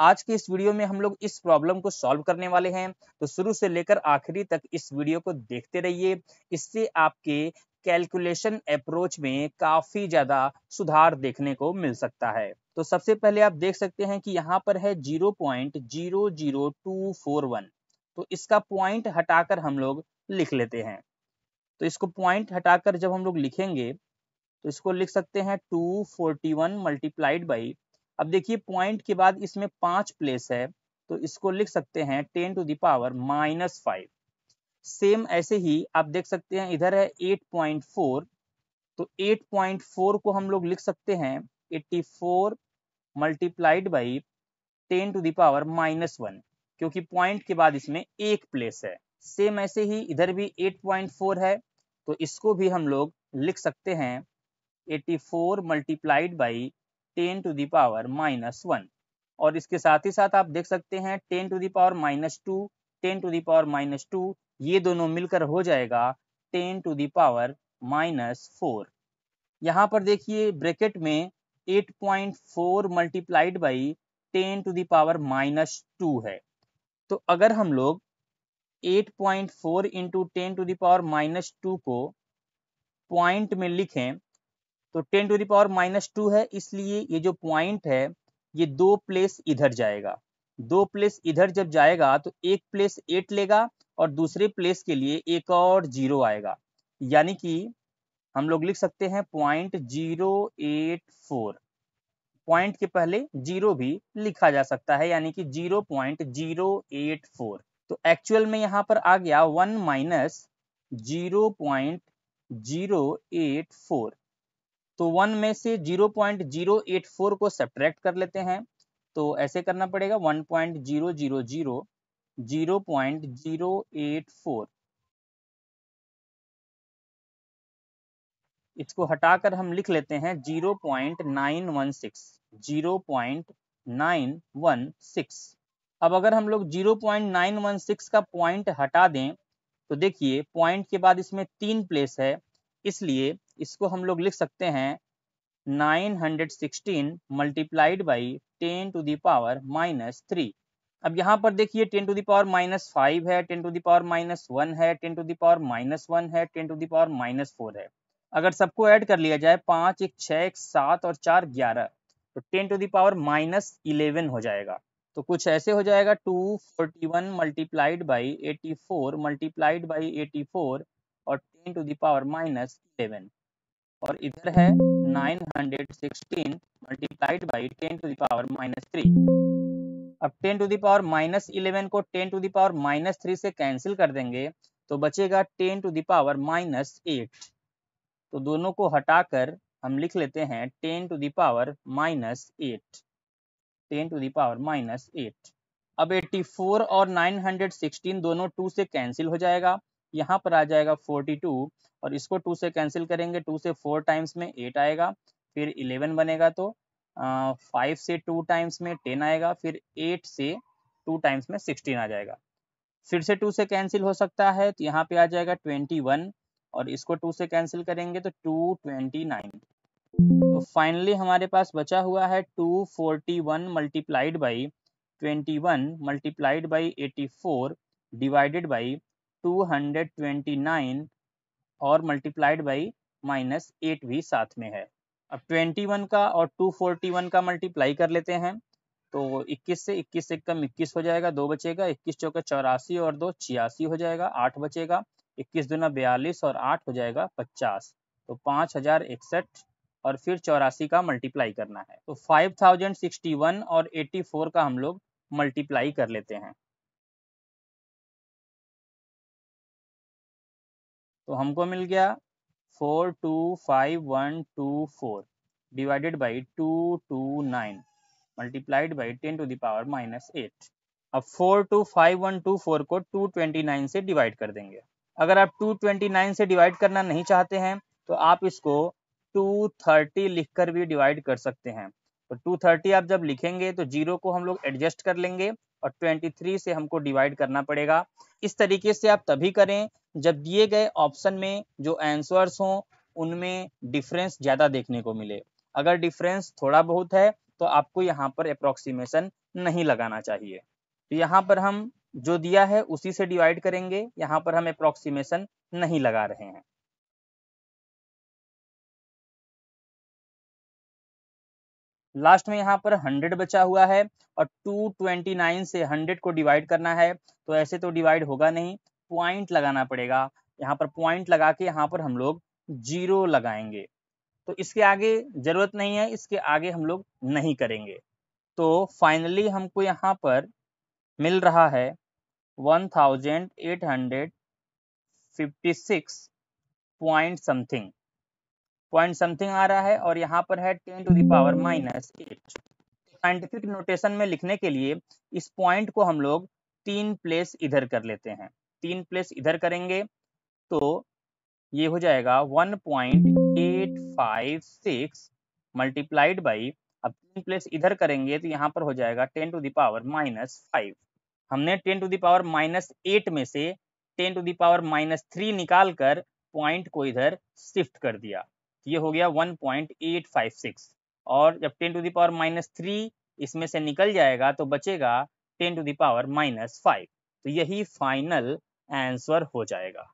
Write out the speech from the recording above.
आज के इस वीडियो में हम लोग इस प्रॉब्लम को सॉल्व करने वाले हैं तो शुरू से लेकर आखिरी तक इस वीडियो को देखते रहिए इससे आपके कैलकुलेशन अप्रोच में काफी ज्यादा सुधार देखने को मिल सकता है तो सबसे पहले आप देख सकते हैं कि यहाँ पर है zero point zero zero two four one तो इसका पॉइंट हटाकर हम लोग लिख लेते हैं तो इसको पॉइंट हटाकर जब हम लोग लिखेंगे तो इसको लिख सकते हैं two forty one multiplied by अब देखिए पॉइंट के बाद इसमें पांच प्लेस है तो इसको लिख सकते हैं ten to the power minus five same ऐसे ही आप देख सकते हैं इधर है फोर तो फोर को हम लोग लिख सकते हैं eighty four multiplied by ten to the power minus one क्योंकि पॉइंट के बाद इसमें एक प्लेस है सेम ऐसे ही इधर भी फोर है तो इसको भी हम लोग लिख सकते हैं 84 four multiplied by ten to the power minus one और इसके साथ ही साथ आप देख सकते हैं ten to the power minus two ten to the power minus two ये दोनों मिलकर हो जाएगा ten to the power minus four यहाँ पर देखिए ब्रैकेट में eight point four multiplied by ten to the power minus two है तो अगर हम लोग 8.4 point four into ten to the power minus two को पॉइंट में लिखें तो ten to the power minus two है इसलिए ये जो पॉइंट है ये दो प्लेस इधर जाएगा दो प्लेस इधर जब जाएगा तो एक प्लेस एट लेगा और दूसरे प्लेस के लिए एक और जीरो आएगा यानी कि हम लोग लिख सकते हैं point zero eight four point के पहले जीरो भी लिखा जा सकता है यानी कि zero point zero eight four तो एक्चुअल में यहां पर आ गया one minus zero point zero eight four तो वन में से 0.084 को सब्ट्रैक्ट कर लेते हैं तो ऐसे करना पड़ेगा 1.000 0.084 इसको हटाकर हम लिख लेते हैं 0.916 0.916 अब अगर हम लोग 0.916 का पॉइंट हटा दें तो देखिए पॉइंट के बाद इसमें तीन प्लेस है इसलिए इसको हम लोग लिख सकते हैं 916 hundred sixteen multiplied by ten to the power minus three अब यहाँ पर देखिए 10 टू दावर माइनस फाइव है 10 टू दावर माइनस वन है 10 टू दावर माइनस वन है 10 टू दावर माइनस फोर है अगर सबको ऐड कर लिया जाए पाँच एक छः एक सात और चार ग्यारह तो 10 टू दावर माइनस इलेवन हो जाएगा तो कुछ ऐसे हो जाएगा two forty one multiplied by eighty four multiplied by eighty four और 10 टू दावर माइनस इलेवन और इधर है 916 multiplied by ten to the power minus three अब 10 टू दावर माइनस इलेवन को 10 टू दावर माइनस थ्री से कैंसिल कर देंगे तो बचेगा 10 टू दावर माइनस एट तो दोनों को हटाकर हम लिख लेते हैं 10 to the power minus eight ten to the power minus eight अब 84 और 916 दोनों 2 से कैंसिल हो जाएगा यहाँ पर आ जाएगा 42 और इसको 2 से कैंसिल करेंगे 2 से 4 टाइम्स में 8 आएगा फिर 11 बनेगा तो फाइव से 2 टाइम्स में 10 आएगा फिर 8 से 2 टाइम्स में 16 आ जाएगा फिर से 2 से कैंसिल हो सकता है तो यहाँ पे आ जाएगा 21 और इसको 2 से कैंसिल करेंगे तो 229 तो फाइनली हमारे पास बचा हुआ है 241 multiplied by one multiplied by four divided by 229 और मल्टीप्लाइड बाई माइनस एट भी साथ में है अब 21 का और 241 का मल्टीप्लाई कर लेते हैं तो 21 से 21 से कम 21 हो जाएगा दो बचेगा 21 चौका चौरासी और दो छियासी हो जाएगा आठ बचेगा 21 दुना बयालीस और आठ हो जाएगा 50 तो पाँच हजार इकसठ और फिर चौरासी का मल्टीप्लाई करना है तो 5061 और 84 का हम लोग मल्टीप्लाई कर लेते हैं तो हमको मिल गया four two five one two four divided by two two nine multiplied by ten to the power minus eight अब four two five one two four को टू ट्वेंटी नाइन से डिवाइड कर देंगे अगर आप टू ट्वेंटी नाइन से divide करना नहीं चाहते हैं तो आप इसको टू थर्टी लिख कर भी डिवाइड कर सकते हैं तो टू थर्टी आप जब लिखेंगे तो जीरो को हम लोग एडजस्ट कर लेंगे और 23 से हमको डिवाइड करना पड़ेगा इस तरीके से आप तभी करें जब दिए गए ऑप्शन में जो आंसर्स हों उनमें डिफरेंस ज़्यादा देखने को मिले अगर डिफरेंस थोड़ा बहुत है तो आपको यहाँ पर अप्रोक्सीमेशन नहीं लगाना चाहिए तो यहाँ पर हम जो दिया है उसी से डिवाइड करेंगे यहाँ पर हम अप्रोक्सीमेशन नहीं लगा रहे हैं लास्ट में यहाँ पर 100 बचा हुआ है और 229 से 100 को डिवाइड करना है तो ऐसे तो डिवाइड होगा नहीं पॉइंट लगाना पड़ेगा यहाँ पर पॉइंट लगा के यहाँ पर हम लोग जीरो लगाएंगे तो इसके आगे जरूरत नहीं है इसके आगे हम लोग नहीं करेंगे तो फाइनली हमको यहाँ पर मिल रहा है 1856 पॉइंट समथिंग पॉइंट समथिंग आ रहा है और यहाँ पर है ten to the power minus eight scientific notation में लिखने के लिए इस पॉइंट को हम लोग तीन प्लेस इधर कर लेते हैं तीन प्लेस इधर करेंगे तो ये हो जाएगा 1.856 मल्टीप्लाइड बाई अब तीन प्लेस इधर करेंगे तो यहाँ पर हो जाएगा 10 टू दावर माइनस फाइव हमने 10 टू दावर माइनस एट में से 10 टू दावर माइनस थ्री निकाल कर पॉइंट को इधर शिफ्ट कर दिया ये हो गया 1.856 और जब 10 टू दावर माइनस थ्री इसमें से निकल जाएगा तो बचेगा 10 टू दावर माइनस फाइव तो यही फाइनल आंसर हो जाएगा